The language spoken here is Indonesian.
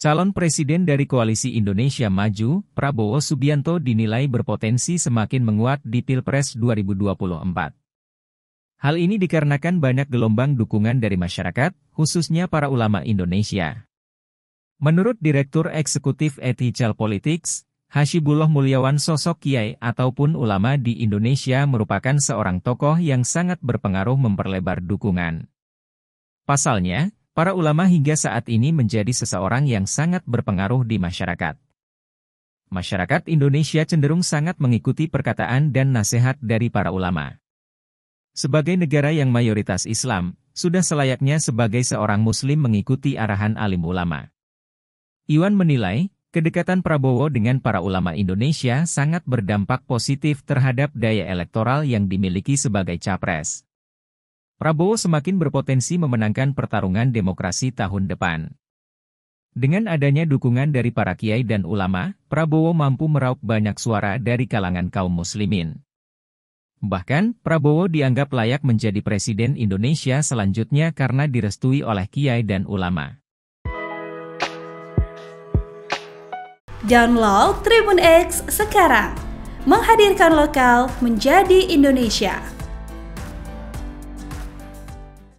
Calon presiden dari Koalisi Indonesia Maju, Prabowo Subianto dinilai berpotensi semakin menguat di Pilpres 2024. Hal ini dikarenakan banyak gelombang dukungan dari masyarakat, khususnya para ulama Indonesia. Menurut Direktur Eksekutif Ethical Politics, Hashibullah Mulyawan sosok kiai ataupun ulama di Indonesia merupakan seorang tokoh yang sangat berpengaruh memperlebar dukungan. Pasalnya, Para ulama hingga saat ini menjadi seseorang yang sangat berpengaruh di masyarakat. Masyarakat Indonesia cenderung sangat mengikuti perkataan dan nasihat dari para ulama. Sebagai negara yang mayoritas Islam, sudah selayaknya sebagai seorang muslim mengikuti arahan alim ulama. Iwan menilai, kedekatan Prabowo dengan para ulama Indonesia sangat berdampak positif terhadap daya elektoral yang dimiliki sebagai capres. Prabowo semakin berpotensi memenangkan pertarungan demokrasi tahun depan. Dengan adanya dukungan dari para kiai dan ulama, Prabowo mampu meraup banyak suara dari kalangan kaum muslimin. Bahkan, Prabowo dianggap layak menjadi presiden Indonesia selanjutnya karena direstui oleh kiai dan ulama. Download Tribun X sekarang, menghadirkan lokal menjadi Indonesia.